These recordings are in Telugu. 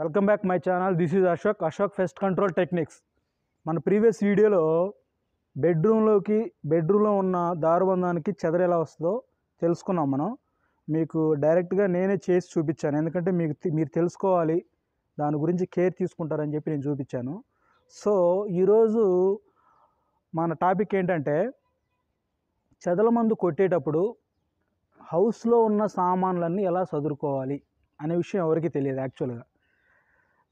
welcome back my channel this is Ashok Ashok pest control techniques మన ప్రీవియస్ వీడియోలో బెడ్రూమ్లోకి బెడ్రూమ్లో ఉన్న దారుబంధానికి చెదర ఎలా వస్తుందో తెలుసుకున్నాం మనం మీకు డైరెక్ట్గా నేనే చేసి చూపించాను ఎందుకంటే మీకు మీరు తెలుసుకోవాలి దాని గురించి కేర్ తీసుకుంటారని చెప్పి నేను చూపించాను సో ఈరోజు మన టాపిక్ ఏంటంటే చెదల మందు కొట్టేటప్పుడు హౌస్లో ఉన్న సామాన్లన్నీ ఎలా చదువుకోవాలి అనే విషయం ఎవరికి తెలియదు యాక్చువల్గా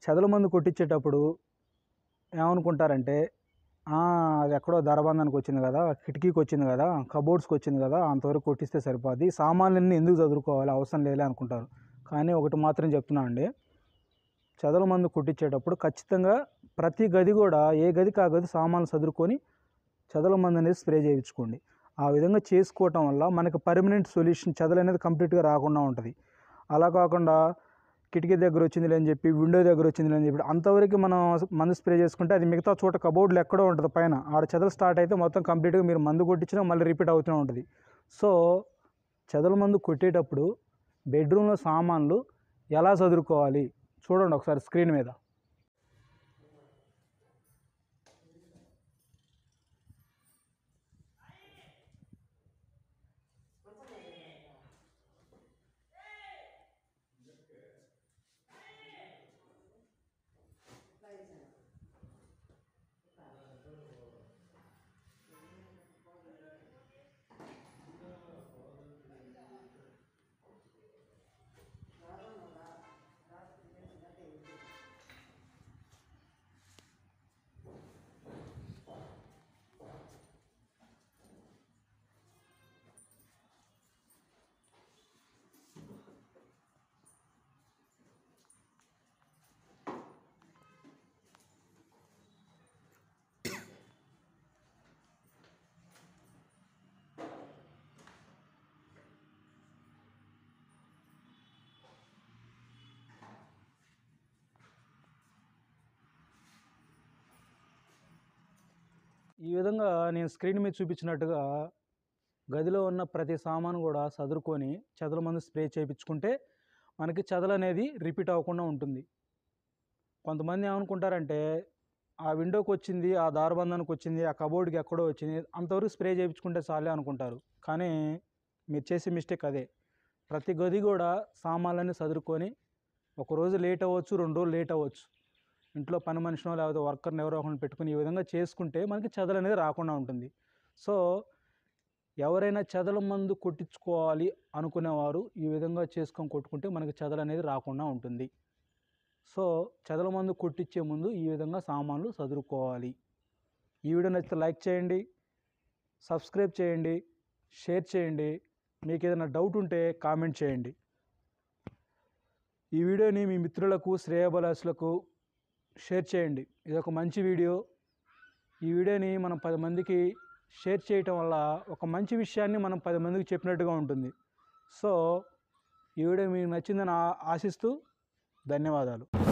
చెదల మందు కొట్టించేటప్పుడు ఏమనుకుంటారంటే అది ఎక్కడో ధరబంధానికి వచ్చింది కదా కిటికీకి వచ్చింది కదా కబోర్డ్స్కి వచ్చింది కదా అంతవరకు కొట్టిస్తే సరిపోద్ది సామాన్లన్నీ ఎందుకు చదువుకోవాలి అవసరం లేదా అనుకుంటారు కానీ ఒకటి మాత్రం చెప్తున్నా అండి చదల మందు కొట్టించేటప్పుడు ఖచ్చితంగా ప్రతి గది కూడా ఏ గదికి ఆ గది సామాన్లు చదువుకొని చదల మందు అనేది స్ప్రే చేయించుకోండి ఆ విధంగా చేసుకోవటం వల్ల మనకి పర్మనెంట్ సొల్యూషన్ చెదలు అనేది కంప్లీట్గా రాకుండా ఉంటుంది అలా కాకుండా కిటికీ దగ్గర వచ్చిందిలే అని చెప్పి విండో దగ్గర వచ్చిందిలే అని చెప్పి అంతవరకు మనం మందు స్ప్రే చేసుకుంటే అది మిగతా చోట కబోర్డులు ఎక్కడో ఉంటుంది పైన ఆడ చెదలు స్టార్ట్ అయితే మొత్తం కంప్లీట్గా మీరు మందు కొట్టించినా మళ్ళీ రిపీట్ అవుతూనే ఉంటుంది సో చెదల మందు కొట్టేటప్పుడు బెడ్రూమ్లో సామాన్లు ఎలా చదువుకోవాలి చూడండి ఒకసారి స్క్రీన్ మీద ఈ విధంగా నేను స్క్రీన్ మీద చూపించినట్టుగా గదిలో ఉన్న ప్రతి సామాను కూడా చదురుకొని చెదల మందు స్ప్రే చేయించుకుంటే మనకి చెదలు అనేది రిపీట్ అవ్వకుండా ఉంటుంది కొంతమంది ఏమనుకుంటారంటే ఆ విండోకి వచ్చింది ఆ దారుబంధానికి వచ్చింది ఆ కబోర్డ్కి ఎక్కడో వచ్చింది అంతవరకు స్ప్రే చేయించుకుంటే చాలే అనుకుంటారు కానీ మీరు చేసే మిస్టేక్ అదే ప్రతి గది కూడా సామాన్లన్నీ చదురుకొని ఒక రోజు లేట్ అవ్వచ్చు రెండు రోజులు లేట్ అవ్వచ్చు ఇంట్లో పని మనిషినో లేకపోతే వర్కర్ని ఎవరో ఒకరిని పెట్టుకుని ఈ విధంగా చేసుకుంటే మనకి చెదలు అనేది రాకుండా ఉంటుంది సో ఎవరైనా చెదల మందు కొట్టించుకోవాలి అనుకునేవారు ఈ విధంగా చేసుకొని కొట్టుకుంటే మనకి చెదలు అనేది రాకుండా ఉంటుంది సో చెదల మందు కొట్టించే ముందు ఈ విధంగా సామాన్లు చదువుకోవాలి ఈ వీడియో నచ్చితే లైక్ చేయండి సబ్స్క్రైబ్ చేయండి షేర్ చేయండి మీకు ఏదైనా డౌట్ ఉంటే కామెంట్ చేయండి ఈ వీడియోని మీ మిత్రులకు శ్రేయబలాసులకు షేర్ చేయండి ఇది ఒక మంచి వీడియో ఈ వీడియోని మనం పది మందికి షేర్ చేయటం వల్ల ఒక మంచి విషయాన్ని మనం పది మందికి చెప్పినట్టుగా ఉంటుంది సో ఈ వీడియో మీకు నచ్చిందని ఆశిస్తూ ధన్యవాదాలు